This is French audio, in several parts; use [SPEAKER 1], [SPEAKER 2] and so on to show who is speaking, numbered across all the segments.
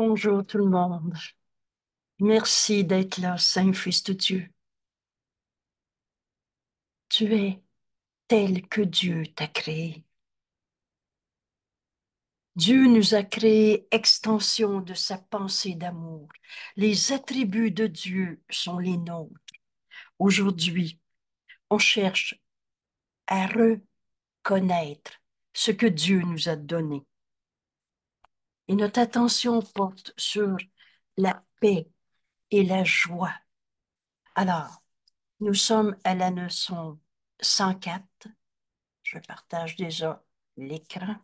[SPEAKER 1] Bonjour tout le monde. Merci d'être là, Saint-Fils de Dieu. Tu es tel que Dieu t'a créé. Dieu nous a créé extension de sa pensée d'amour. Les attributs de Dieu sont les nôtres. Aujourd'hui, on cherche à reconnaître ce que Dieu nous a donné. Et notre attention porte sur la paix et la joie. Alors, nous sommes à la leçon 104. Je partage déjà l'écran.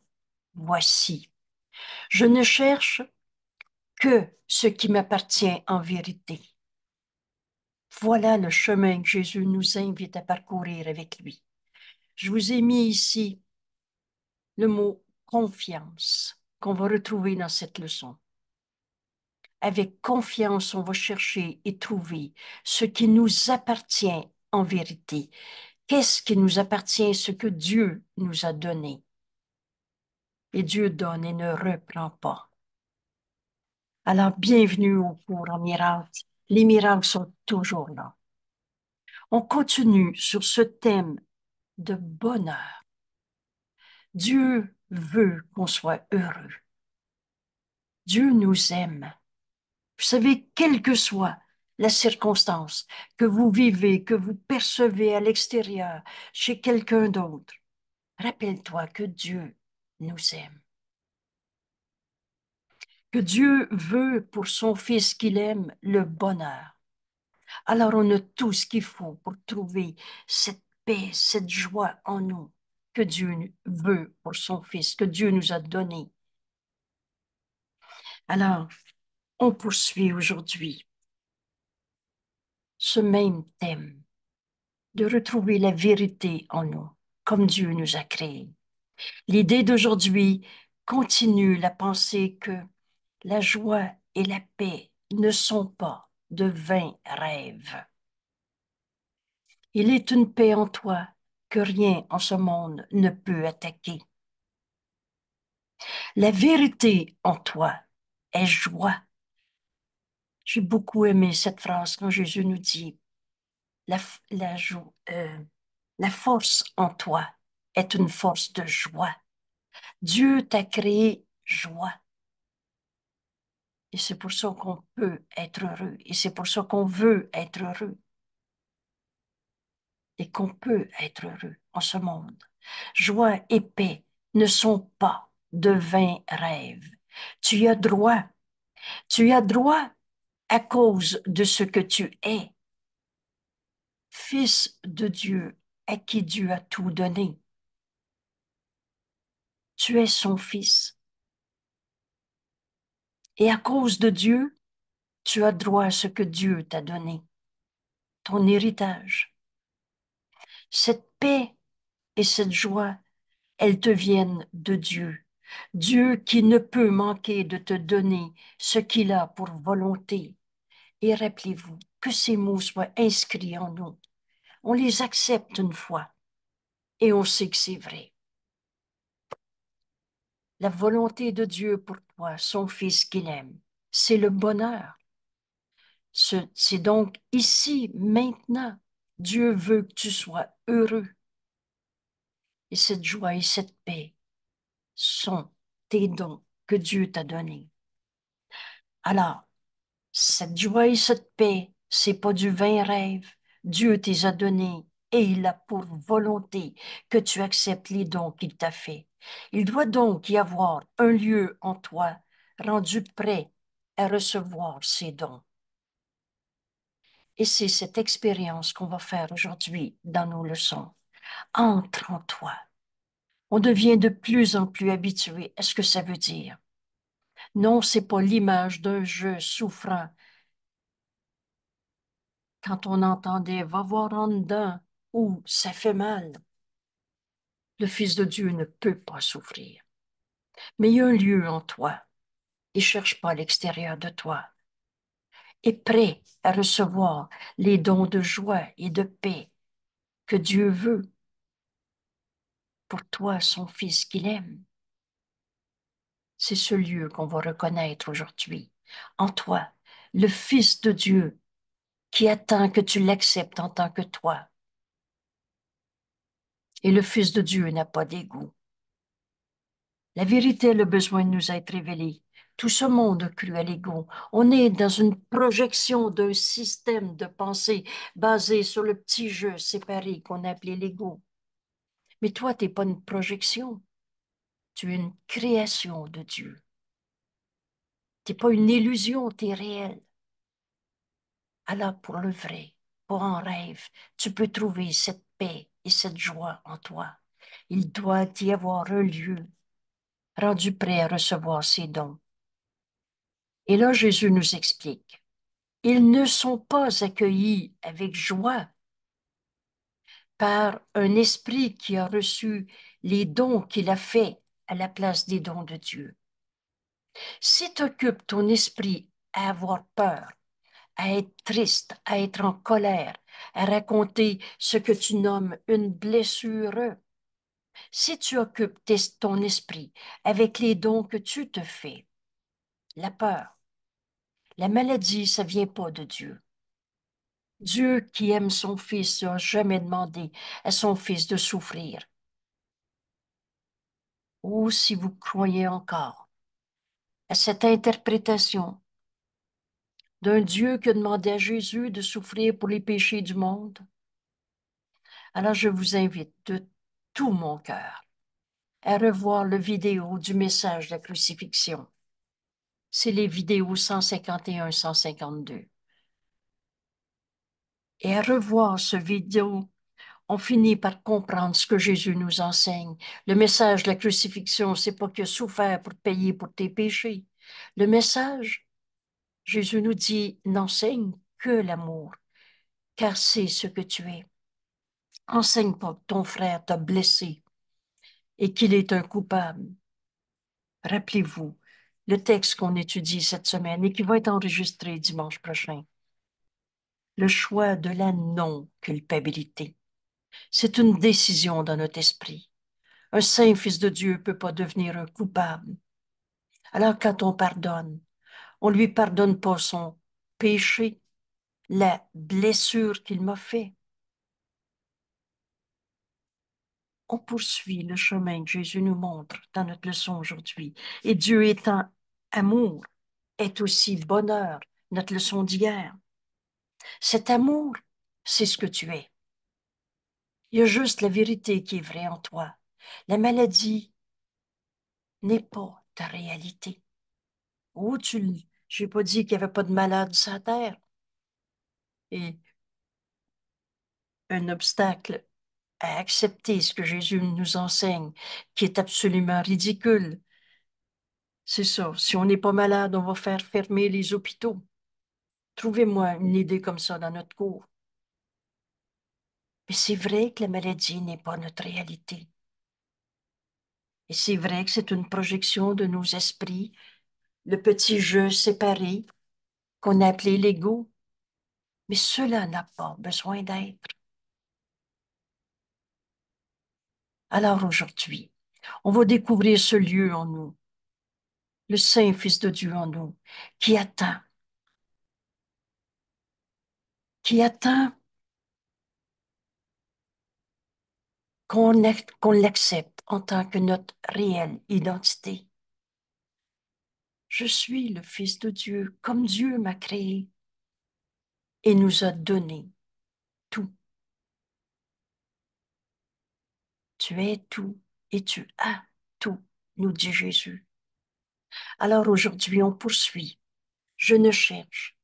[SPEAKER 1] Voici. Je ne cherche que ce qui m'appartient en vérité. Voilà le chemin que Jésus nous invite à parcourir avec lui. Je vous ai mis ici le mot confiance qu'on va retrouver dans cette leçon. Avec confiance, on va chercher et trouver ce qui nous appartient en vérité. Qu'est-ce qui nous appartient, ce que Dieu nous a donné? Et Dieu donne et ne reprend pas. Alors, bienvenue au cours en miracle. Les miracles sont toujours là. On continue sur ce thème de bonheur. Dieu veut qu'on soit heureux. Dieu nous aime. Vous savez, quelle que soit la circonstance que vous vivez, que vous percevez à l'extérieur, chez quelqu'un d'autre, rappelle-toi que Dieu nous aime. Que Dieu veut pour son Fils qu'il aime le bonheur. Alors on a tout ce qu'il faut pour trouver cette paix, cette joie en nous que Dieu veut pour son Fils, que Dieu nous a donné. Alors, on poursuit aujourd'hui ce même thème de retrouver la vérité en nous, comme Dieu nous a créés. L'idée d'aujourd'hui continue la pensée que la joie et la paix ne sont pas de vains rêves. Il est une paix en toi que rien en ce monde ne peut attaquer. La vérité en toi est joie. J'ai beaucoup aimé cette phrase quand Jésus nous dit la, la, euh, la force en toi est une force de joie. Dieu t'a créé joie. Et c'est pour ça qu'on peut être heureux. Et c'est pour ça qu'on veut être heureux et qu'on peut être heureux en ce monde. Joie et paix ne sont pas de vains rêves. Tu as droit. Tu as droit à cause de ce que tu es. Fils de Dieu à qui Dieu a tout donné. Tu es son fils. Et à cause de Dieu, tu as droit à ce que Dieu t'a donné, ton héritage cette paix et cette joie, elles te viennent de Dieu. Dieu qui ne peut manquer de te donner ce qu'il a pour volonté. Et rappelez-vous que ces mots soient inscrits en nous. On les accepte une fois et on sait que c'est vrai. La volonté de Dieu pour toi, son Fils qu'il aime, c'est le bonheur. C'est donc ici, maintenant, Dieu veut que tu sois heureux. Et cette joie et cette paix sont tes dons que Dieu t'a donnés. Alors, cette joie et cette paix, c'est pas du vain rêve. Dieu t'es a donné et il a pour volonté que tu acceptes les dons qu'il t'a faits. Il doit donc y avoir un lieu en toi rendu prêt à recevoir ces dons. Et c'est cette expérience qu'on va faire aujourd'hui dans nos leçons. Entre en toi. On devient de plus en plus habitué à ce que ça veut dire. Non, c'est pas l'image d'un jeu souffrant. Quand on entendait va voir en dedans ou ça fait mal, le Fils de Dieu ne peut pas souffrir. Mais il y a un lieu en toi et cherche pas à l'extérieur de toi est prêt à recevoir les dons de joie et de paix que Dieu veut pour toi, son Fils qu'il aime. C'est ce lieu qu'on va reconnaître aujourd'hui, en toi, le Fils de Dieu qui attend que tu l'acceptes en tant que toi. Et le Fils de Dieu n'a pas d'égout. La vérité le besoin de nous être révélée tout ce monde cruel et l'ego, On est dans une projection d'un système de pensée basé sur le petit jeu séparé qu'on appelait l'ego. Mais toi, tu n'es pas une projection. Tu es une création de Dieu. Tu n'es pas une illusion, tu es réel. Alors, ah pour le vrai, pour un rêve, tu peux trouver cette paix et cette joie en toi. Il doit y avoir un lieu rendu prêt à recevoir ses dons et là, Jésus nous explique. Ils ne sont pas accueillis avec joie par un esprit qui a reçu les dons qu'il a faits à la place des dons de Dieu. Si tu occupes ton esprit à avoir peur, à être triste, à être en colère, à raconter ce que tu nommes une blessure, si tu occupes ton esprit avec les dons que tu te fais, la peur, la maladie, ça vient pas de Dieu. Dieu qui aime son Fils n'a jamais demandé à son Fils de souffrir. Ou si vous croyez encore à cette interprétation d'un Dieu qui a demandé à Jésus de souffrir pour les péchés du monde, alors je vous invite de tout mon cœur à revoir le vidéo du message de la crucifixion c'est les vidéos 151-152. Et à revoir ce vidéo, on finit par comprendre ce que Jésus nous enseigne. Le message de la crucifixion, c'est pas que as souffert pour payer pour tes péchés. Le message, Jésus nous dit, n'enseigne que l'amour, car c'est ce que tu es. Enseigne pas que ton frère t'a blessé et qu'il est un coupable. Rappelez-vous, le texte qu'on étudie cette semaine et qui va être enregistré dimanche prochain. Le choix de la non-culpabilité. C'est une décision dans notre esprit. Un saint fils de Dieu ne peut pas devenir un coupable. Alors quand on pardonne, on ne lui pardonne pas son péché, la blessure qu'il m'a fait. on poursuit le chemin que Jésus nous montre dans notre leçon aujourd'hui. Et Dieu étant amour, est aussi bonheur, notre leçon d'hier. Cet amour, c'est ce que tu es. Il y a juste la vérité qui est vraie en toi. La maladie n'est pas ta réalité. Oh, tu j'ai pas dit qu'il n'y avait pas de malade sur la terre. Et un obstacle à accepter ce que Jésus nous enseigne, qui est absolument ridicule. C'est ça. Si on n'est pas malade, on va faire fermer les hôpitaux. Trouvez-moi une idée comme ça dans notre cours. Mais c'est vrai que la maladie n'est pas notre réalité. Et c'est vrai que c'est une projection de nos esprits, le petit jeu séparé qu'on a appelé l'ego. Mais cela n'a pas besoin d'être. Alors aujourd'hui, on va découvrir ce lieu en nous, le Saint Fils de Dieu en nous, qui attend, qui attend qu'on l'accepte en tant que notre réelle identité. Je suis le Fils de Dieu, comme Dieu m'a créé et nous a donné tout. Tu es tout et tu as tout, nous dit Jésus. Alors aujourd'hui, on poursuit. Je ne cherche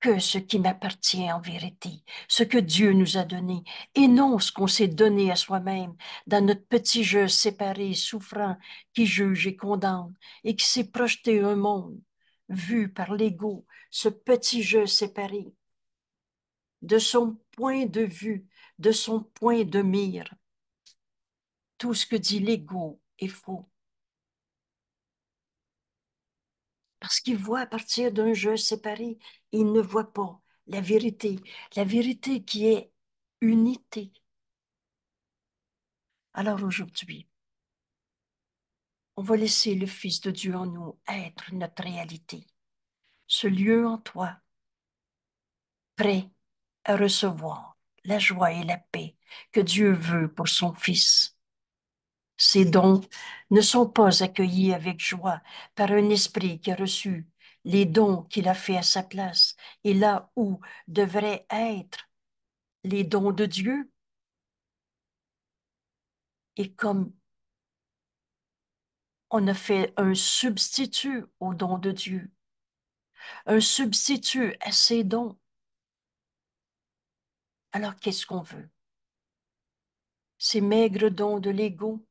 [SPEAKER 1] que ce qui m'appartient en vérité, ce que Dieu nous a donné, et non ce qu'on s'est donné à soi-même dans notre petit jeu séparé, souffrant, qui juge et condamne, et qui s'est projeté un monde vu par l'ego, ce petit jeu séparé. De son point de vue, de son point de mire, tout ce que dit l'ego est faux. Parce qu'il voit à partir d'un jeu séparé, il ne voit pas la vérité, la vérité qui est unité. Alors aujourd'hui, on va laisser le Fils de Dieu en nous être notre réalité, ce lieu en toi, prêt à recevoir la joie et la paix que Dieu veut pour son Fils. Ces dons ne sont pas accueillis avec joie par un esprit qui a reçu les dons qu'il a fait à sa place et là où devraient être les dons de Dieu. Et comme on a fait un substitut aux dons de Dieu, un substitut à ces dons, alors qu'est-ce qu'on veut Ces maigres dons de l'ego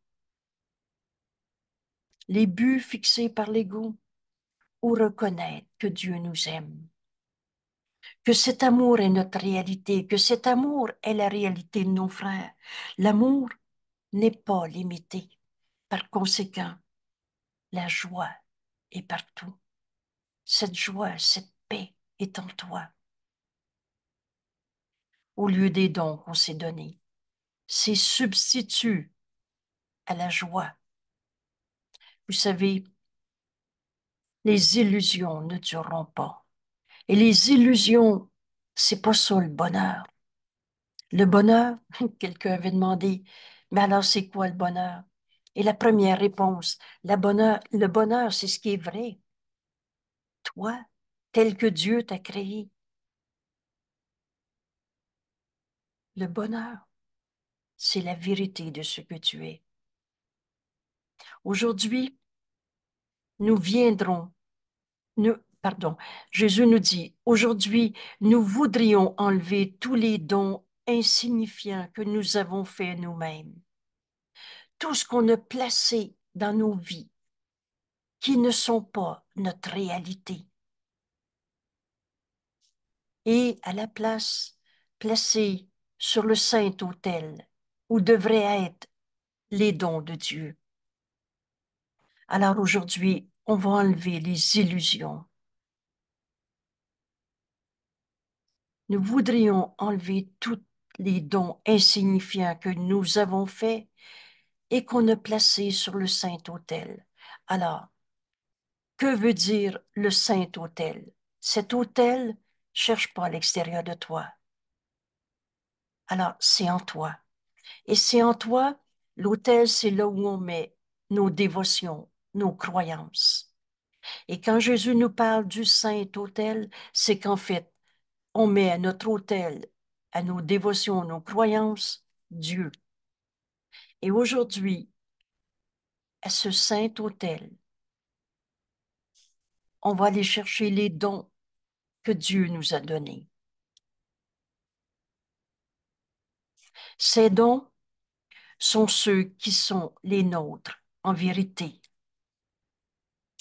[SPEAKER 1] les buts fixés par l'ego ou reconnaître que Dieu nous aime, que cet amour est notre réalité, que cet amour est la réalité de nos frères. L'amour n'est pas limité. Par conséquent, la joie est partout. Cette joie, cette paix est en toi. Au lieu des dons qu'on s'est donnés, c'est substitut à la joie vous savez, les illusions ne dureront pas. Et les illusions, c'est pas ça le bonheur. Le bonheur, quelqu'un avait demandé, mais alors c'est quoi le bonheur? Et la première réponse, la bonheur, le bonheur, c'est ce qui est vrai. Toi, tel que Dieu t'a créé. Le bonheur, c'est la vérité de ce que tu es. Aujourd'hui, nous viendrons, pardon, Jésus nous dit, aujourd'hui, nous voudrions enlever tous les dons insignifiants que nous avons faits nous-mêmes, tout ce qu'on a placé dans nos vies, qui ne sont pas notre réalité. Et à la place, placer sur le Saint-Autel où devraient être les dons de Dieu. Alors aujourd'hui, on va enlever les illusions. Nous voudrions enlever tous les dons insignifiants que nous avons faits et qu'on a placés sur le Saint-Autel. Alors, que veut dire le Saint-Autel? Cet autel, cherche pas à l'extérieur de toi. Alors, c'est en toi. Et c'est en toi, l'hôtel, c'est là où on met nos dévotions, nos croyances. Et quand Jésus nous parle du saint autel, c'est qu'en fait, on met à notre autel, à nos dévotions, nos croyances, Dieu. Et aujourd'hui, à ce saint autel, on va aller chercher les dons que Dieu nous a donnés. Ces dons sont ceux qui sont les nôtres en vérité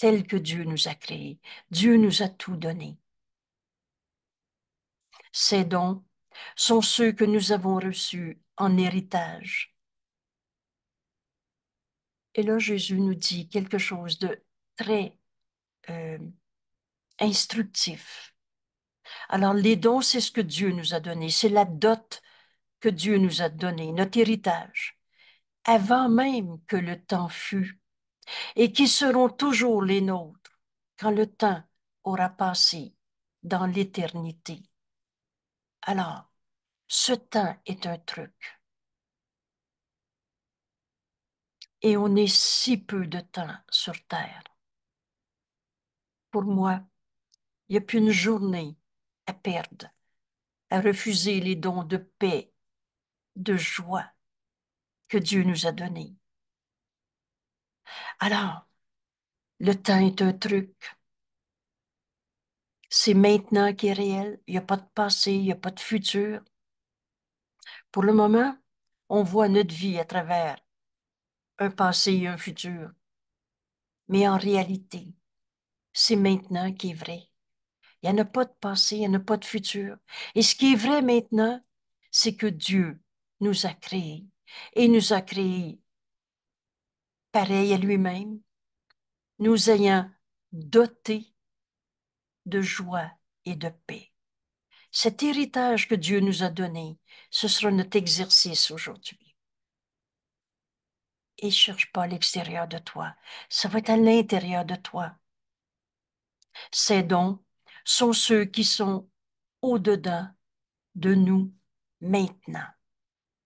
[SPEAKER 1] tel que Dieu nous a créés. Dieu nous a tout donné. Ces dons sont ceux que nous avons reçus en héritage. Et là, Jésus nous dit quelque chose de très euh, instructif. Alors, les dons, c'est ce que Dieu nous a donné, c'est la dot que Dieu nous a donnée, notre héritage, avant même que le temps fût et qui seront toujours les nôtres quand le temps aura passé dans l'éternité. Alors, ce temps est un truc. Et on est si peu de temps sur Terre. Pour moi, il n'y a plus une journée à perdre, à refuser les dons de paix, de joie que Dieu nous a donnés. Alors, le temps est un truc. C'est maintenant qui est réel. Il n'y a pas de passé, il n'y a pas de futur. Pour le moment, on voit notre vie à travers un passé et un futur. Mais en réalité, c'est maintenant qui est vrai. Il n'y a pas de passé, il n'y a pas de futur. Et ce qui est vrai maintenant, c'est que Dieu nous a créés et nous a créés pareil à lui-même, nous ayant dotés de joie et de paix. Cet héritage que Dieu nous a donné, ce sera notre exercice aujourd'hui. Et cherche pas à l'extérieur de toi, ça va être à l'intérieur de toi. Ces dons sont ceux qui sont au-dedans de nous maintenant.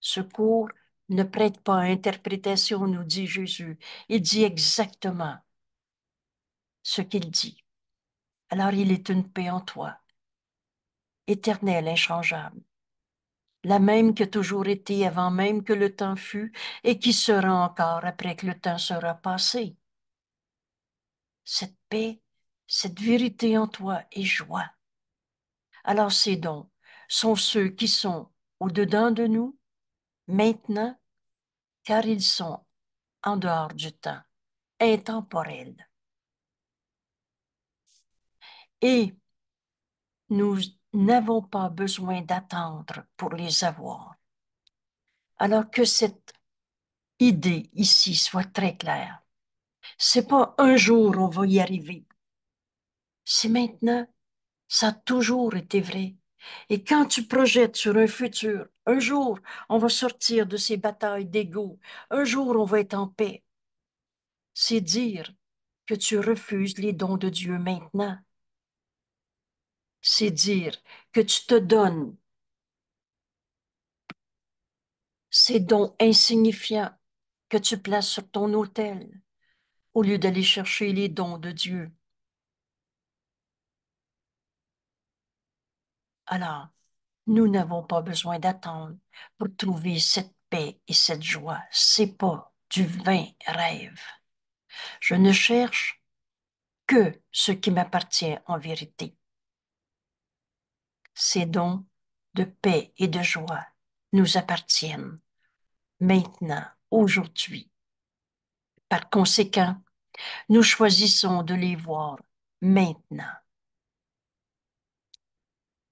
[SPEAKER 1] Secours ne prête pas interprétation, nous dit Jésus. Il dit exactement ce qu'il dit. Alors il est une paix en toi, éternelle, inchangeable, la même qui a toujours été avant même que le temps fût et qui sera encore après que le temps sera passé. Cette paix, cette vérité en toi est joie. Alors ces dons sont ceux qui sont au-dedans de nous maintenant, car ils sont en dehors du temps, intemporels. Et nous n'avons pas besoin d'attendre pour les avoir. Alors que cette idée ici soit très claire. C'est pas un jour on va y arriver. C'est maintenant. Ça a toujours été vrai. Et quand tu projettes sur un futur, un jour, on va sortir de ces batailles d'ego, un jour, on va être en paix, c'est dire que tu refuses les dons de Dieu maintenant. C'est dire que tu te donnes ces dons insignifiants que tu places sur ton autel au lieu d'aller chercher les dons de Dieu Alors, nous n'avons pas besoin d'attendre pour trouver cette paix et cette joie. C'est pas du vain rêve. Je ne cherche que ce qui m'appartient en vérité. Ces dons de paix et de joie nous appartiennent maintenant, aujourd'hui. Par conséquent, nous choisissons de les voir maintenant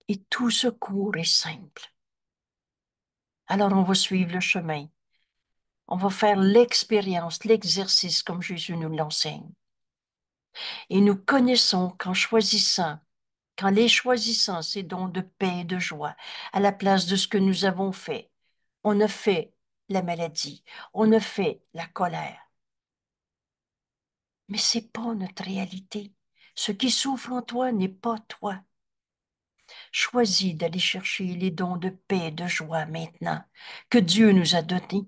[SPEAKER 1] et tout ce cours est simple. Alors on va suivre le chemin. On va faire l'expérience, l'exercice comme Jésus nous l'enseigne. Et nous connaissons qu'en choisissant, qu'en les choisissant, ces dons de paix et de joie, à la place de ce que nous avons fait, on a fait la maladie, on a fait la colère. Mais ce n'est pas notre réalité. Ce qui souffre en toi n'est pas toi. Choisis d'aller chercher les dons de paix et de joie maintenant que Dieu nous a donnés.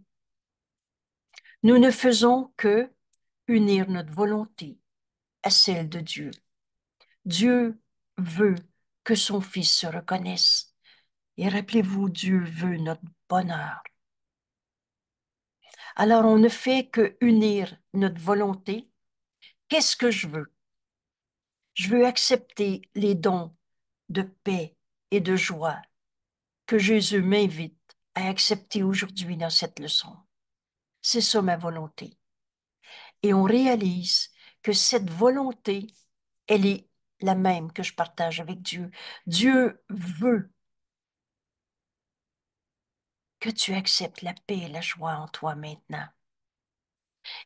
[SPEAKER 1] Nous ne faisons que unir notre volonté à celle de Dieu. Dieu veut que son Fils se reconnaisse. Et rappelez-vous, Dieu veut notre bonheur. Alors on ne fait que unir notre volonté. Qu'est-ce que je veux? Je veux accepter les dons de paix et de joie que Jésus m'invite à accepter aujourd'hui dans cette leçon. C'est ça ma volonté. Et on réalise que cette volonté, elle est la même que je partage avec Dieu. Dieu veut que tu acceptes la paix et la joie en toi maintenant.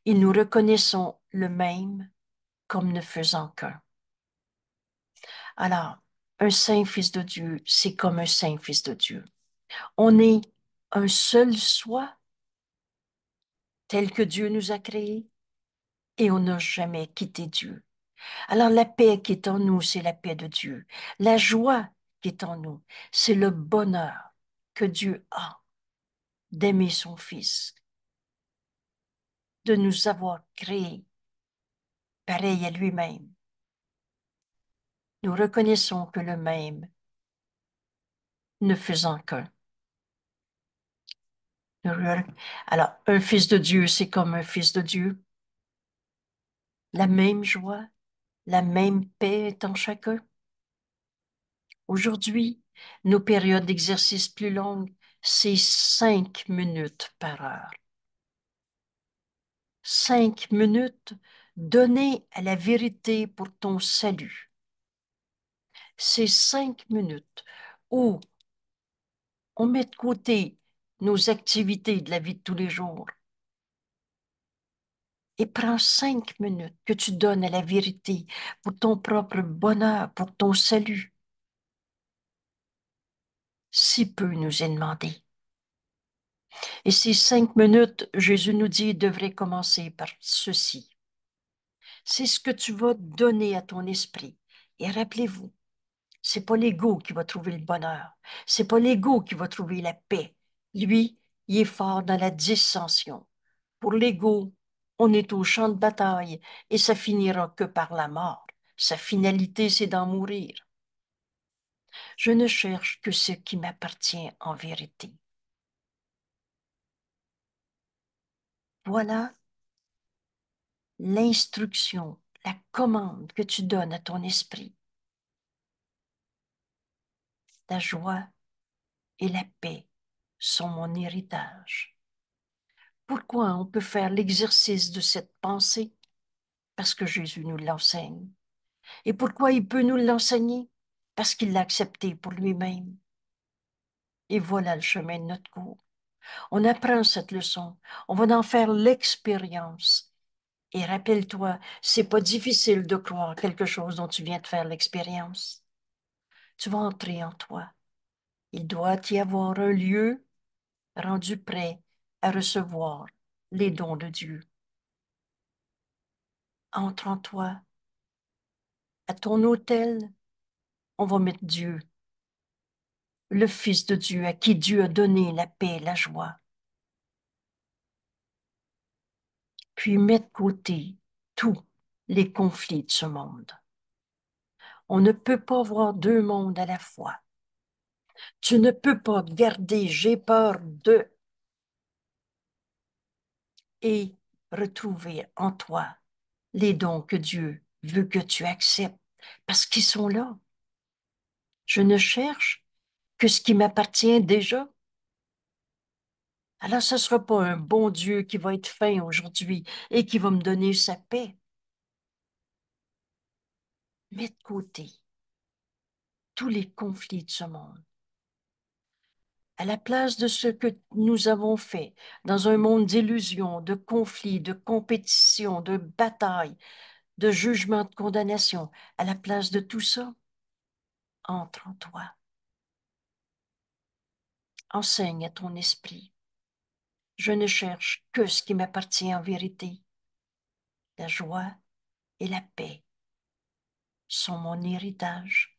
[SPEAKER 1] Et nous reconnaissons le même comme ne faisant qu'un. Alors, un saint fils de Dieu, c'est comme un saint fils de Dieu. On est un seul soi, tel que Dieu nous a créés, et on n'a jamais quitté Dieu. Alors la paix qui est en nous, c'est la paix de Dieu. La joie qui est en nous, c'est le bonheur que Dieu a d'aimer son Fils, de nous avoir créés pareil à lui-même nous reconnaissons que le même, ne faisant qu'un. Alors, un fils de Dieu, c'est comme un fils de Dieu. La même joie, la même paix est en chacun. Aujourd'hui, nos périodes d'exercice plus longues, c'est cinq minutes par heure. Cinq minutes données à la vérité pour ton salut ces cinq minutes où on met de côté nos activités de la vie de tous les jours et prends cinq minutes que tu donnes à la vérité pour ton propre bonheur, pour ton salut. Si peu nous est demandé. Et ces cinq minutes, Jésus nous dit, devraient commencer par ceci. C'est ce que tu vas donner à ton esprit. Et rappelez-vous, c'est pas l'ego qui va trouver le bonheur. C'est pas l'ego qui va trouver la paix. Lui, il est fort dans la dissension. Pour l'ego, on est au champ de bataille et ça finira que par la mort. Sa finalité, c'est d'en mourir. Je ne cherche que ce qui m'appartient en vérité. Voilà l'instruction, la commande que tu donnes à ton esprit. La joie et la paix sont mon héritage. Pourquoi on peut faire l'exercice de cette pensée Parce que Jésus nous l'enseigne. Et pourquoi il peut nous l'enseigner Parce qu'il l'a accepté pour lui-même. Et voilà le chemin de notre cours. On apprend cette leçon, on va en faire l'expérience. Et rappelle-toi, c'est pas difficile de croire quelque chose dont tu viens de faire l'expérience tu vas entrer en toi. Il doit y avoir un lieu rendu prêt à recevoir les dons de Dieu. Entre en toi. À ton hôtel, on va mettre Dieu, le Fils de Dieu à qui Dieu a donné la paix, la joie. Puis mettre de côté tous les conflits de ce monde. On ne peut pas voir deux mondes à la fois. Tu ne peux pas garder j'ai peur de et retrouver en toi les dons que Dieu veut que tu acceptes parce qu'ils sont là. Je ne cherche que ce qui m'appartient déjà. Alors ce ne sera pas un bon Dieu qui va être fin aujourd'hui et qui va me donner sa paix. Mets de côté tous les conflits de ce monde. À la place de ce que nous avons fait dans un monde d'illusions, de conflits, de compétitions, de batailles, de jugements, de condamnations, à la place de tout ça, entre en toi. Enseigne à ton esprit. Je ne cherche que ce qui m'appartient en vérité, la joie et la paix sont mon héritage.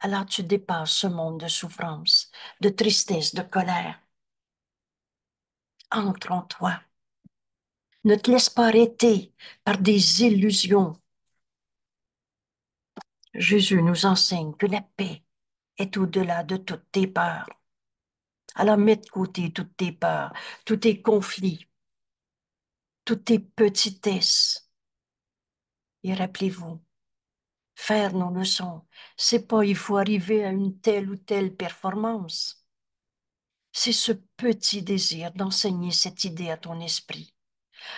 [SPEAKER 1] Alors tu dépasses ce monde de souffrance, de tristesse, de colère. Entre en toi. Ne te laisse pas arrêter par des illusions. Jésus nous enseigne que la paix est au-delà de toutes tes peurs. Alors mets de côté toutes tes peurs, tous tes conflits, toutes tes petitesses, et rappelez-vous, faire nos leçons, c'est pas il faut arriver à une telle ou telle performance. C'est ce petit désir d'enseigner cette idée à ton esprit.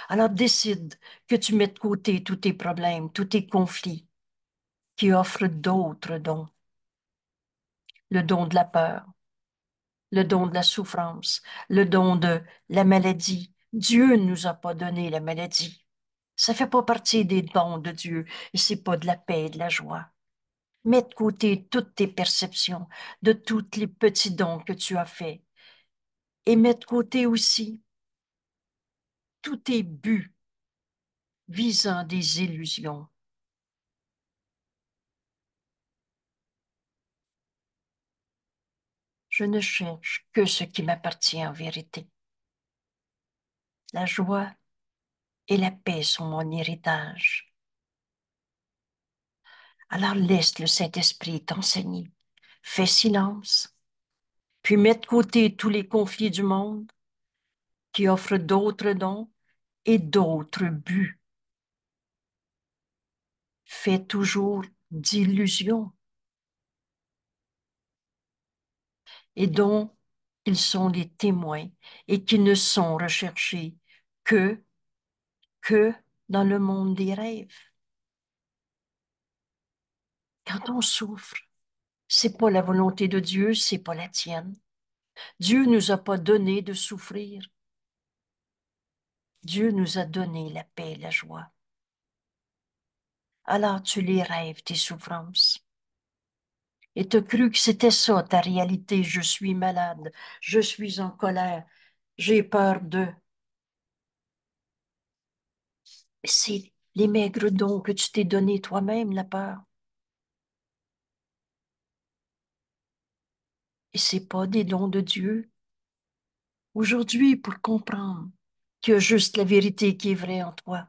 [SPEAKER 1] Alors décide que tu mets de côté tous tes problèmes, tous tes conflits qui offrent d'autres dons. Le don de la peur, le don de la souffrance, le don de la maladie. Dieu ne nous a pas donné la maladie. Ça fait pas partie des dons de Dieu et c'est pas de la paix et de la joie. Mets de côté toutes tes perceptions de tous les petits dons que tu as faits et mets de côté aussi tous tes buts visant des illusions. Je ne cherche que ce qui m'appartient en vérité. La joie et la paix sont mon héritage. Alors laisse le Saint-Esprit t'enseigner. Fais silence, puis mets de côté tous les conflits du monde qui offrent d'autres dons et d'autres buts. Fais toujours d'illusions et dont ils sont les témoins et qui ne sont recherchés que que dans le monde des rêves. Quand on souffre, c'est pas la volonté de Dieu, c'est pas la tienne. Dieu nous a pas donné de souffrir. Dieu nous a donné la paix et la joie. Alors tu les rêves, tes souffrances. Et tu cru que c'était ça ta réalité. Je suis malade, je suis en colère, j'ai peur d'eux c'est les maigres dons que tu t'es donné toi-même, la peur. Et ce n'est pas des dons de Dieu. Aujourd'hui, pour comprendre qu'il y a juste la vérité qui est vraie en toi.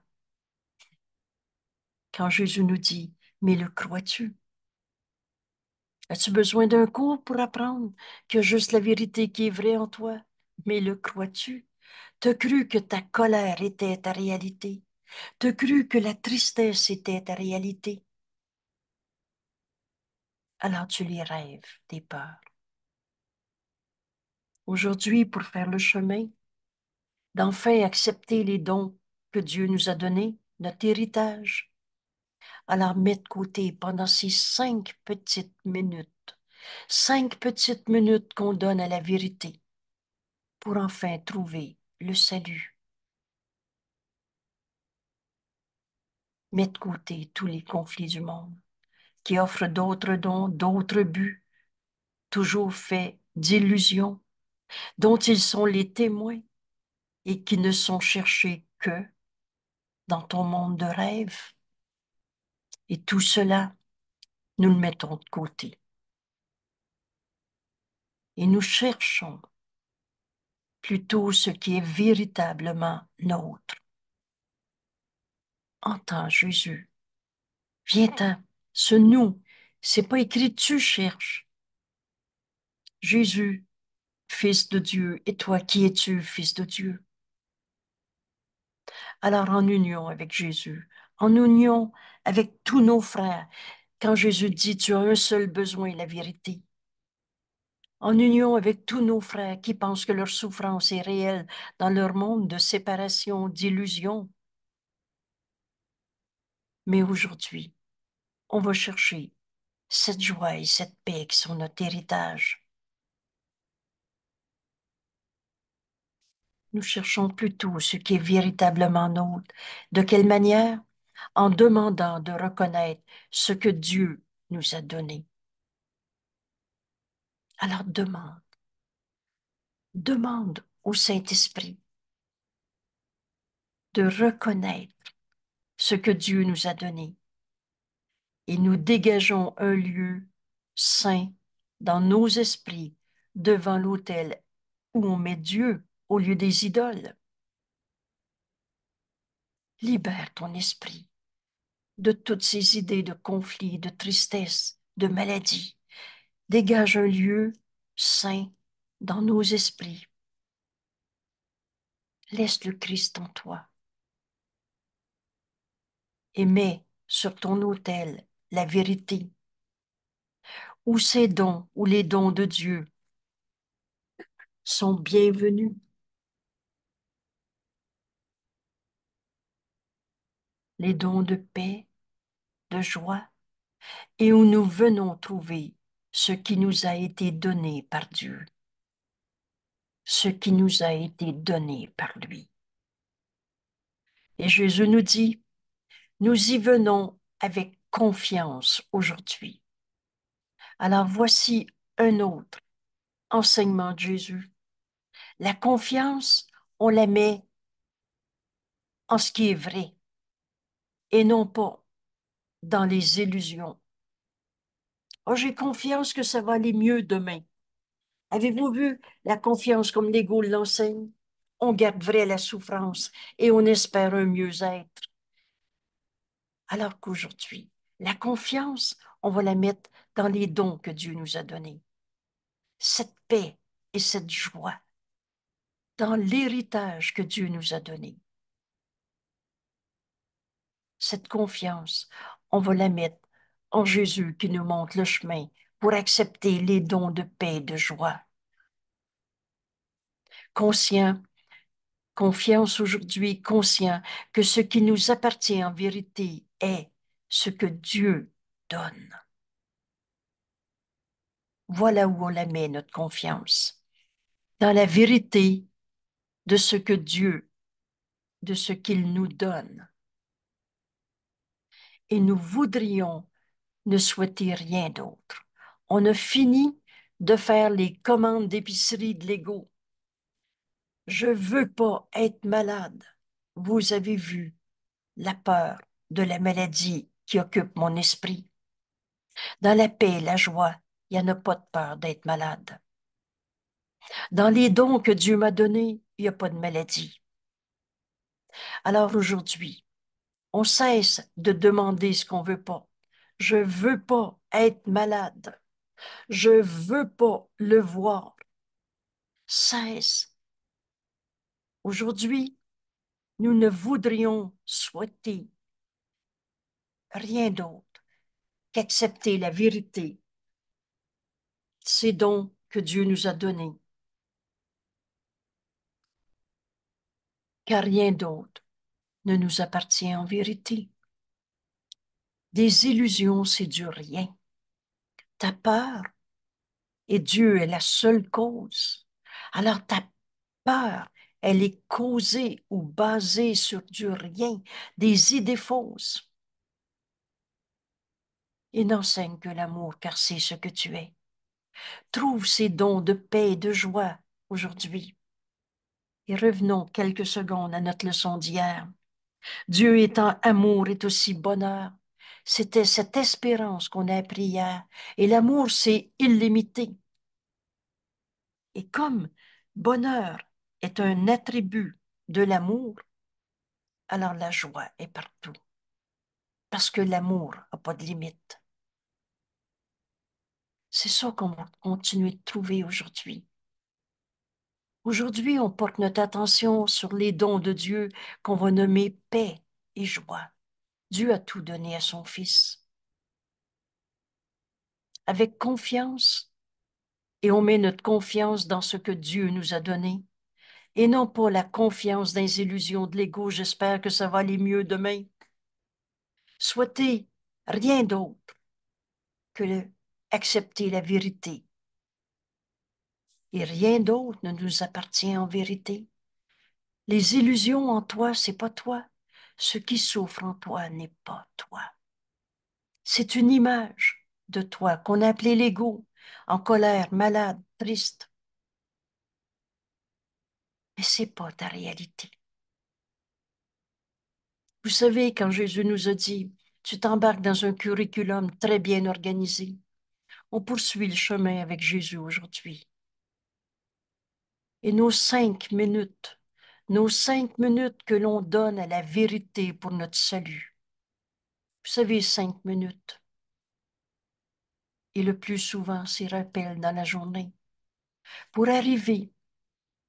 [SPEAKER 1] Quand Jésus nous dit, mais le crois-tu? As-tu besoin d'un cours pour apprendre que juste la vérité qui est vraie en toi? Mais le crois-tu? as cru que ta colère était ta réalité? Te cru que la tristesse était ta réalité. Alors tu les rêves, tes peurs. Aujourd'hui, pour faire le chemin, d'enfin accepter les dons que Dieu nous a donnés, notre héritage. Alors mets de côté pendant ces cinq petites minutes, cinq petites minutes qu'on donne à la vérité pour enfin trouver le salut Mettre de côté tous les conflits du monde, qui offrent d'autres dons, d'autres buts, toujours faits d'illusions, dont ils sont les témoins et qui ne sont cherchés que dans ton monde de rêve. Et tout cela, nous le mettons de côté. Et nous cherchons plutôt ce qui est véritablement nôtre entends Jésus. Viens-t'en, ce nous, c'est pas écrit tu cherches. Jésus, fils de Dieu, et toi, qui es-tu, fils de Dieu? Alors en union avec Jésus, en union avec tous nos frères, quand Jésus dit tu as un seul besoin, la vérité. En union avec tous nos frères qui pensent que leur souffrance est réelle dans leur monde de séparation, d'illusion, mais aujourd'hui, on va chercher cette joie et cette paix qui sont notre héritage. Nous cherchons plutôt ce qui est véritablement nôtre. De quelle manière En demandant de reconnaître ce que Dieu nous a donné. Alors demande. Demande au Saint-Esprit de reconnaître ce que Dieu nous a donné. Et nous dégageons un lieu saint dans nos esprits devant l'autel où on met Dieu au lieu des idoles. Libère ton esprit de toutes ces idées de conflit, de tristesse, de maladie. Dégage un lieu saint dans nos esprits. Laisse le Christ en toi et mets sur ton autel la vérité, où ces dons, où les dons de Dieu sont bienvenus. Les dons de paix, de joie, et où nous venons trouver ce qui nous a été donné par Dieu, ce qui nous a été donné par lui. Et Jésus nous dit, nous y venons avec confiance aujourd'hui. Alors voici un autre enseignement de Jésus. La confiance, on la met en ce qui est vrai et non pas dans les illusions. Oh, j'ai confiance que ça va aller mieux demain. Avez-vous vu la confiance comme l'ego l'enseigne? On garde vrai la souffrance et on espère un mieux-être. Alors qu'aujourd'hui, la confiance, on va la mettre dans les dons que Dieu nous a donnés. Cette paix et cette joie dans l'héritage que Dieu nous a donné. Cette confiance, on va la mettre en Jésus qui nous montre le chemin pour accepter les dons de paix et de joie. Conscient, confiance aujourd'hui, conscient que ce qui nous appartient en vérité est ce que Dieu donne. Voilà où on la met, notre confiance, dans la vérité de ce que Dieu, de ce qu'il nous donne. Et nous voudrions ne souhaiter rien d'autre. On a fini de faire les commandes d'épicerie de l'ego. Je veux pas être malade. Vous avez vu la peur, de la maladie qui occupe mon esprit. Dans la paix et la joie, il n'y en a pas de peur d'être malade. Dans les dons que Dieu m'a donnés, il n'y a pas de maladie. Alors aujourd'hui, on cesse de demander ce qu'on ne veut pas. Je ne veux pas être malade. Je ne veux pas le voir. Cesse. Aujourd'hui, nous ne voudrions souhaiter rien d'autre qu'accepter la vérité, ces dons que Dieu nous a donnés. Car rien d'autre ne nous appartient en vérité. Des illusions, c'est du rien. Ta peur, et Dieu est la seule cause. Alors ta peur, elle est causée ou basée sur du rien, des idées fausses et n'enseigne que l'amour car c'est ce que tu es. Trouve ces dons de paix et de joie aujourd'hui. Et revenons quelques secondes à notre leçon d'hier. Dieu étant amour est aussi bonheur. C'était cette espérance qu'on a appris hier. Et l'amour, c'est illimité. Et comme bonheur est un attribut de l'amour, alors la joie est partout. Parce que l'amour n'a pas de limite. C'est ça qu'on va continuer de trouver aujourd'hui. Aujourd'hui, on porte notre attention sur les dons de Dieu qu'on va nommer paix et joie. Dieu a tout donné à son Fils. Avec confiance, et on met notre confiance dans ce que Dieu nous a donné, et non pas la confiance dans les illusions de l'ego, j'espère que ça va aller mieux demain. Souhaitez rien d'autre que le accepter la vérité. Et rien d'autre ne nous appartient en vérité. Les illusions en toi, c'est pas toi. Ce qui souffre en toi n'est pas toi. C'est une image de toi qu'on a appelée l'ego, en colère, malade, triste. Mais c'est pas ta réalité. Vous savez, quand Jésus nous a dit, tu t'embarques dans un curriculum très bien organisé, on poursuit le chemin avec Jésus aujourd'hui. Et nos cinq minutes, nos cinq minutes que l'on donne à la vérité pour notre salut. Vous savez, cinq minutes. Et le plus souvent, s'y rappelle dans la journée. Pour arriver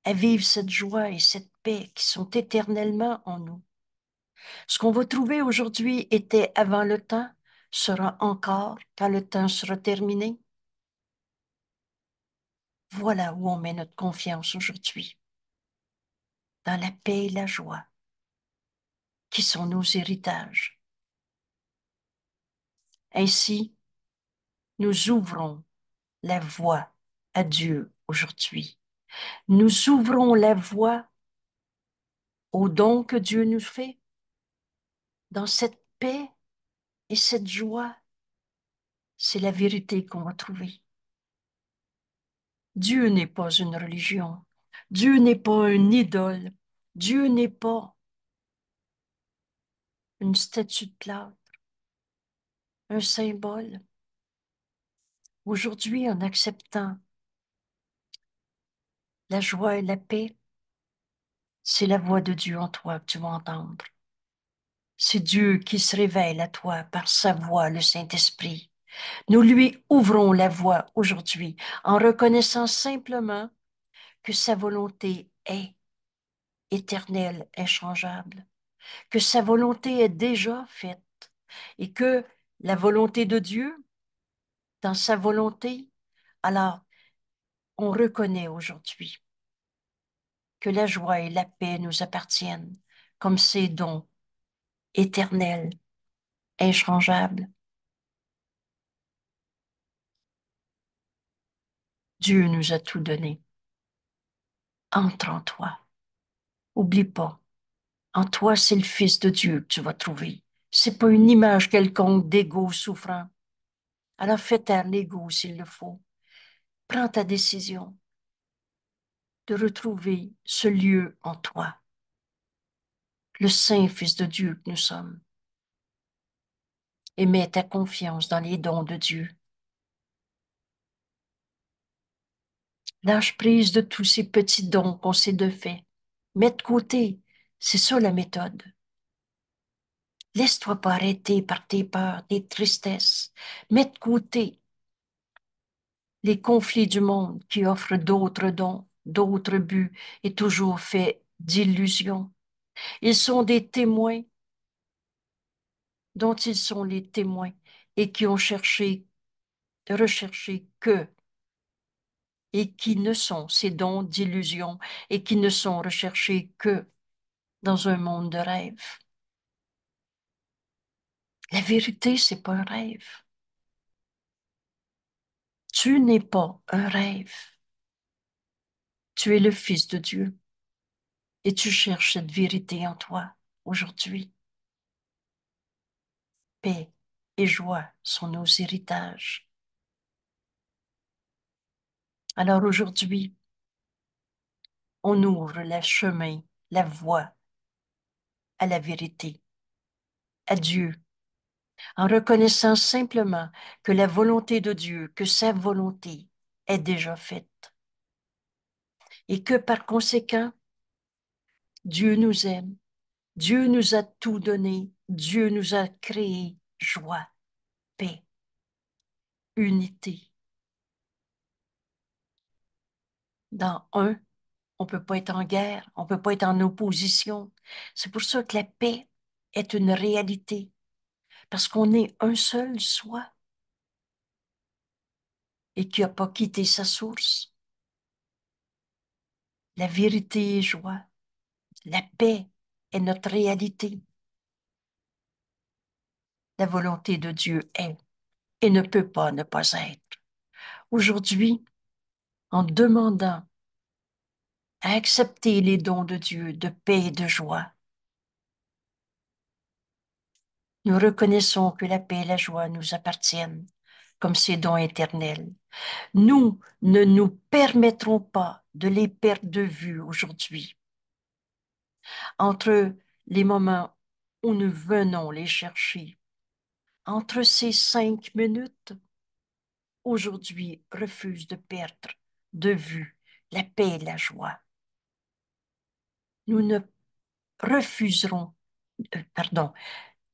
[SPEAKER 1] à vivre cette joie et cette paix qui sont éternellement en nous. Ce qu'on va trouver aujourd'hui était avant le temps, sera encore quand le temps sera terminé? Voilà où on met notre confiance aujourd'hui, dans la paix et la joie, qui sont nos héritages. Ainsi, nous ouvrons la voie à Dieu aujourd'hui. Nous ouvrons la voie au don que Dieu nous fait dans cette paix et cette joie, c'est la vérité qu'on va trouver. Dieu n'est pas une religion. Dieu n'est pas une idole. Dieu n'est pas une statue de plâtre, un symbole. Aujourd'hui, en acceptant la joie et la paix, c'est la voix de Dieu en toi que tu vas entendre. C'est Dieu qui se révèle à toi par sa voix, le Saint-Esprit. Nous lui ouvrons la voie aujourd'hui en reconnaissant simplement que sa volonté est éternelle, inchangeable, que sa volonté est déjà faite et que la volonté de Dieu, dans sa volonté, alors on reconnaît aujourd'hui que la joie et la paix nous appartiennent comme ces dons éternel, inchangeable. Dieu nous a tout donné. Entre en toi. Oublie pas. En toi, c'est le Fils de Dieu que tu vas trouver. C'est pas une image quelconque d'ego souffrant. Alors fais taire l'ego s'il le faut. Prends ta décision de retrouver ce lieu en toi le Saint Fils de Dieu que nous sommes. Et mets ta confiance dans les dons de Dieu. Lâche prise de tous ces petits dons qu'on s'est de fait. Mets de côté. C'est ça la méthode. Laisse-toi pas arrêter par tes peurs, tes tristesses. Mets de côté les conflits du monde qui offrent d'autres dons, d'autres buts et toujours fait d'illusions. Ils sont des témoins dont ils sont les témoins et qui ont cherché, recherché que et qui ne sont ces dons d'illusion et qui ne sont recherchés que dans un monde de rêve. La vérité, c'est pas un rêve. Tu n'es pas un rêve. Tu es le Fils de Dieu et tu cherches cette vérité en toi aujourd'hui. Paix et joie sont nos héritages. Alors aujourd'hui, on ouvre le chemin, la voie à la vérité, à Dieu, en reconnaissant simplement que la volonté de Dieu, que sa volonté est déjà faite, et que par conséquent, Dieu nous aime. Dieu nous a tout donné. Dieu nous a créé joie, paix, unité. Dans un, on ne peut pas être en guerre, on ne peut pas être en opposition. C'est pour ça que la paix est une réalité, parce qu'on est un seul soi et qui n'a pas quitté sa source. La vérité est joie. La paix est notre réalité. La volonté de Dieu est et ne peut pas ne pas être. Aujourd'hui, en demandant à accepter les dons de Dieu de paix et de joie, nous reconnaissons que la paix et la joie nous appartiennent comme ces dons éternels. Nous ne nous permettrons pas de les perdre de vue aujourd'hui entre les moments où nous venons les chercher, entre ces cinq minutes, aujourd'hui refuse de perdre de vue la paix et la joie. Nous ne refuserons, euh, pardon,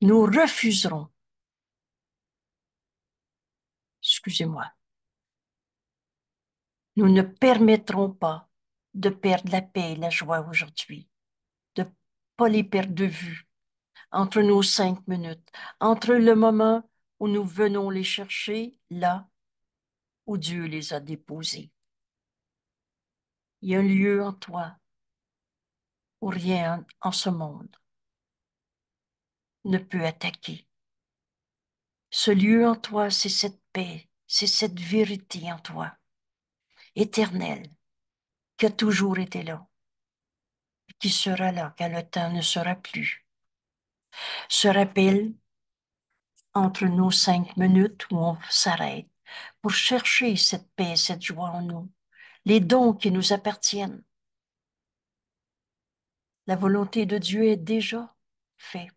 [SPEAKER 1] nous refuserons, excusez-moi, nous ne permettrons pas de perdre la paix et la joie aujourd'hui pas les perdre de vue entre nos cinq minutes, entre le moment où nous venons les chercher, là où Dieu les a déposés. Il y a un lieu en toi où rien en ce monde ne peut attaquer. Ce lieu en toi, c'est cette paix, c'est cette vérité en toi, éternelle, qui a toujours été là qui sera là quand le temps ne sera plus. Ce rappel entre nos cinq minutes où on s'arrête pour chercher cette paix, cette joie en nous, les dons qui nous appartiennent. La volonté de Dieu est déjà faite.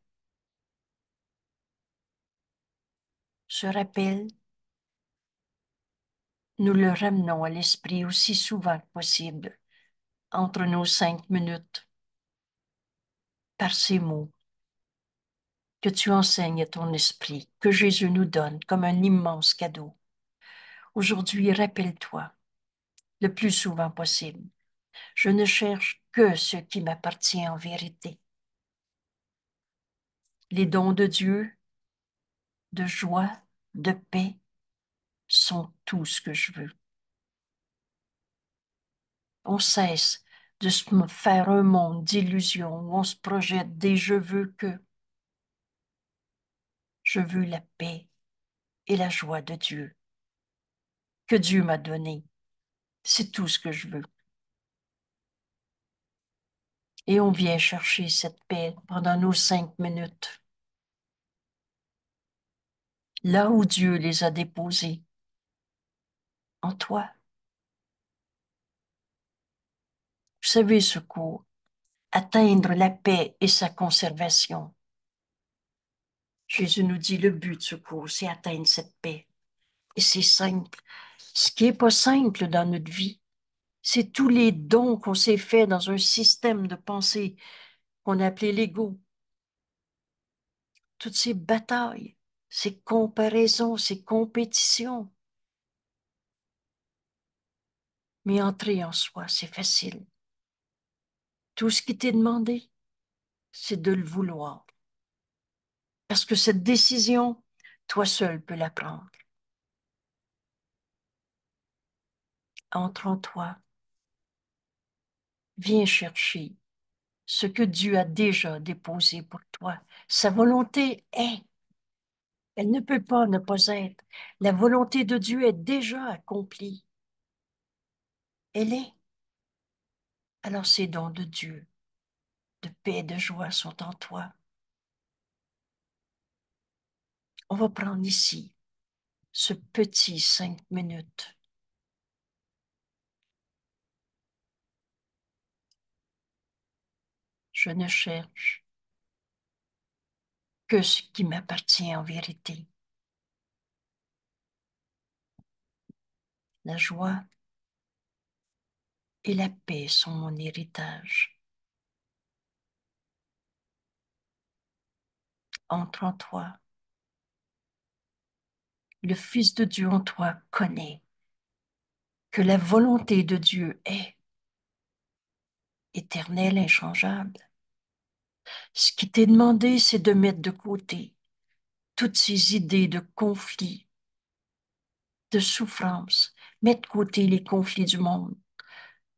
[SPEAKER 1] Ce rappelle, nous le ramenons à l'esprit aussi souvent que possible entre nos cinq minutes par ces mots que tu enseignes à ton esprit, que Jésus nous donne comme un immense cadeau. Aujourd'hui, rappelle-toi le plus souvent possible. Je ne cherche que ce qui m'appartient en vérité. Les dons de Dieu, de joie, de paix, sont tout ce que je veux. On cesse de se faire un monde d'illusions où on se projette des je veux que. Je veux la paix et la joie de Dieu que Dieu m'a donnée. C'est tout ce que je veux. Et on vient chercher cette paix pendant nos cinq minutes. Là où Dieu les a déposés, en toi. Vous savez, ce cours, atteindre la paix et sa conservation. Jésus nous dit le but de ce cours, c'est atteindre cette paix. Et c'est simple. Ce qui n'est pas simple dans notre vie, c'est tous les dons qu'on s'est faits dans un système de pensée qu'on a appelé l'ego. Toutes ces batailles, ces comparaisons, ces compétitions. Mais entrer en soi, c'est facile. Tout ce qui t'est demandé, c'est de le vouloir. Parce que cette décision, toi seul peux la prendre. Entre en toi. Viens chercher ce que Dieu a déjà déposé pour toi. Sa volonté est. Elle ne peut pas ne pas être. La volonté de Dieu est déjà accomplie. Elle est alors ces dons de Dieu, de paix et de joie sont en toi. On va prendre ici ce petit cinq minutes. Je ne cherche que ce qui m'appartient en vérité. La joie, et la paix sont mon héritage. Entre en toi. Le Fils de Dieu en toi connaît que la volonté de Dieu est éternelle, inchangeable. Ce qui t'est demandé, c'est de mettre de côté toutes ces idées de conflit, de souffrances. mettre de côté les conflits du monde,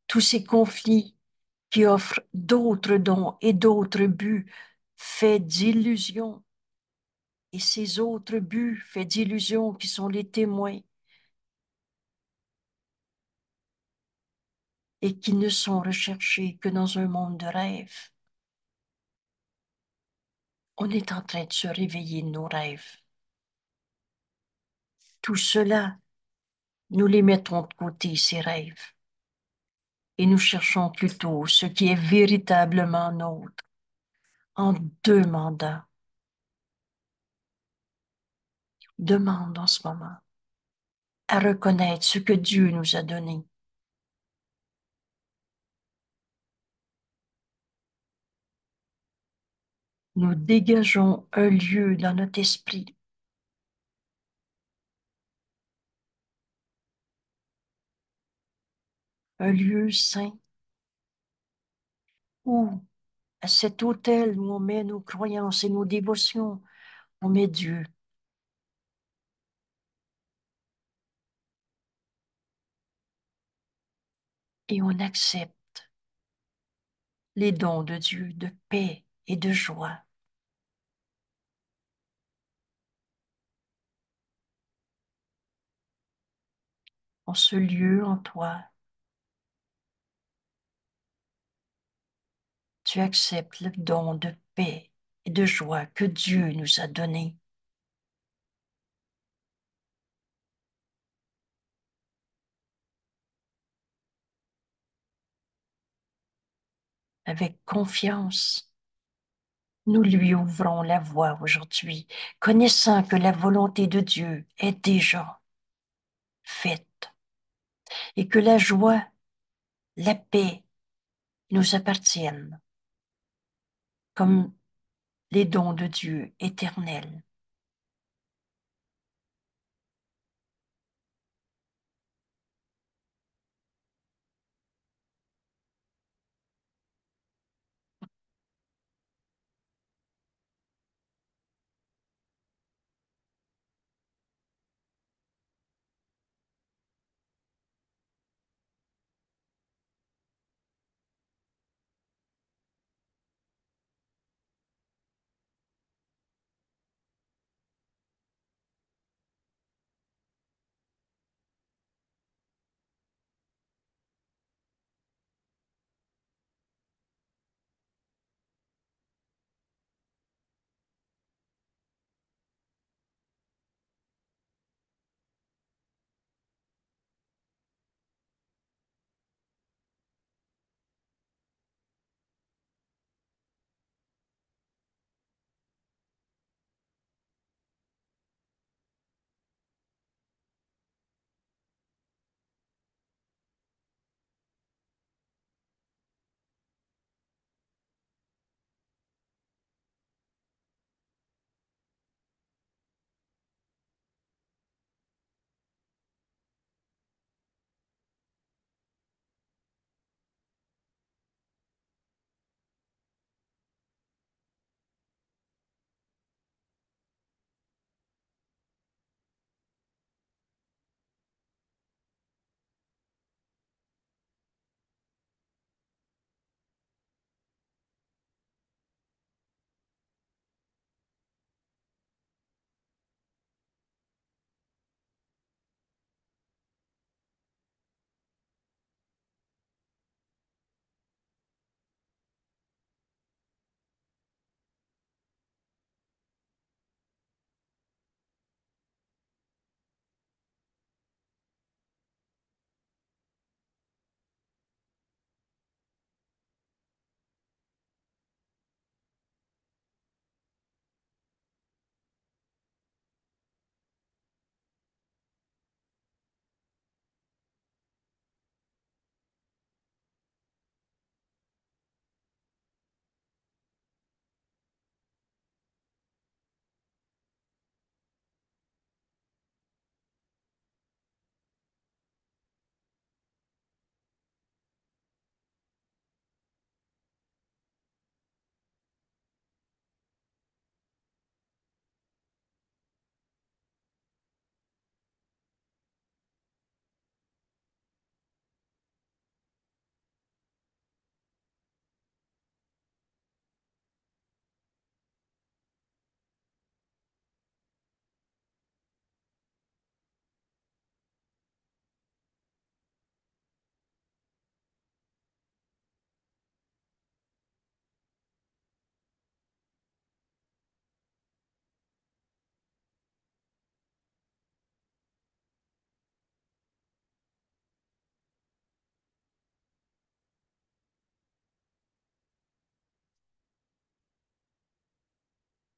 [SPEAKER 1] tous ces conflits qui offrent d'autres dons et d'autres buts fait d'illusions. Et ces autres buts faits d'illusions qui sont les témoins et qui ne sont recherchés que dans un monde de rêves. On est en train de se réveiller de nos rêves. Tout cela, nous les mettons de côté, ces rêves et nous cherchons plutôt ce qui est véritablement nôtre en demandant. Demande en ce moment à reconnaître ce que Dieu nous a donné. Nous dégageons un lieu dans notre esprit un lieu saint, où, à cet hôtel où on met nos croyances et nos dévotions, on met Dieu. Et on accepte les dons de Dieu de paix et de joie. En ce lieu, en toi, tu acceptes le don de paix et de joie que Dieu nous a donné. Avec confiance, nous lui ouvrons la voie aujourd'hui, connaissant que la volonté de Dieu est déjà faite et que la joie, la paix nous appartiennent comme mm. les dons de Dieu éternels.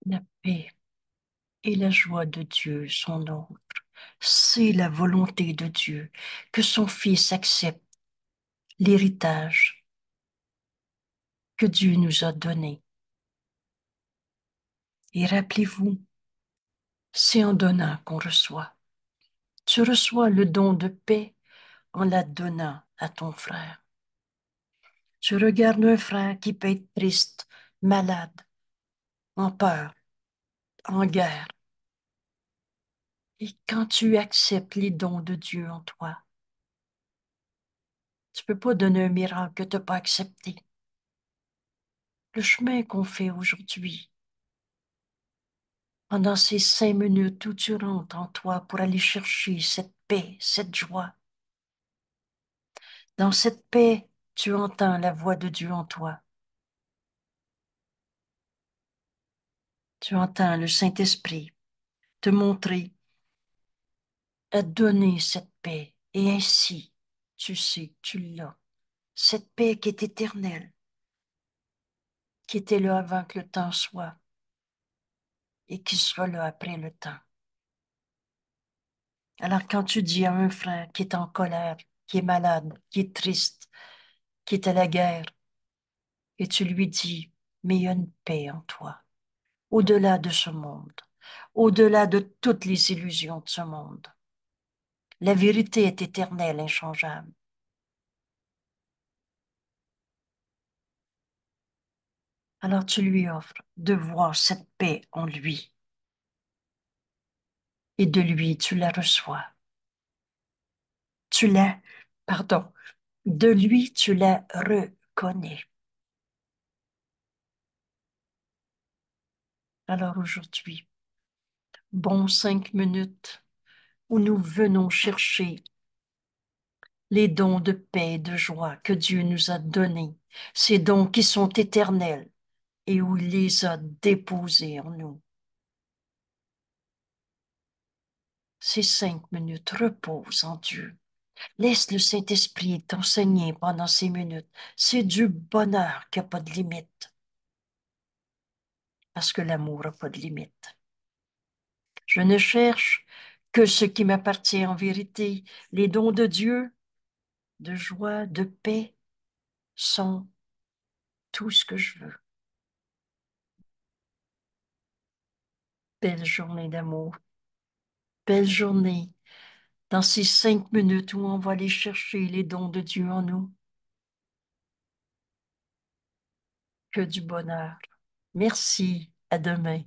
[SPEAKER 1] La paix et la joie de Dieu, sont nôtres. C'est la volonté de Dieu que son Fils accepte l'héritage que Dieu nous a donné. Et rappelez-vous, c'est en donnant qu'on reçoit. Tu reçois le don de paix en la donnant à ton frère. Tu regardes un frère qui peut être triste, malade, en peur, en guerre. Et quand tu acceptes les dons de Dieu en toi, tu ne peux pas donner un miracle que tu n'as pas accepté. Le chemin qu'on fait aujourd'hui, pendant ces cinq minutes où tu rentres en toi pour aller chercher cette paix, cette joie, dans cette paix, tu entends la voix de Dieu en toi. tu entends le Saint-Esprit te montrer, à donner cette paix. Et ainsi, tu sais, tu l'as. Cette paix qui est éternelle, qui était là avant que le temps soit et qui sera là après le temps. Alors quand tu dis à un frère qui est en colère, qui est malade, qui est triste, qui est à la guerre, et tu lui dis, mais il y a une paix en toi au-delà de ce monde, au-delà de toutes les illusions de ce monde. La vérité est éternelle, inchangeable. Alors tu lui offres de voir cette paix en lui. Et de lui, tu la reçois. Tu la, pardon, de lui, tu la reconnais. Alors aujourd'hui, bon cinq minutes où nous venons chercher les dons de paix et de joie que Dieu nous a donnés, ces dons qui sont éternels et où il les a déposés en nous. Ces cinq minutes reposent en Dieu. Laisse le Saint-Esprit t'enseigner pendant ces minutes. C'est du bonheur qui n'a pas de limite parce que l'amour n'a pas de limite. Je ne cherche que ce qui m'appartient en vérité. Les dons de Dieu, de joie, de paix, sont tout ce que je veux. Belle journée d'amour, belle journée dans ces cinq minutes où on va aller chercher les dons de Dieu en nous. Que du bonheur. Merci, à demain.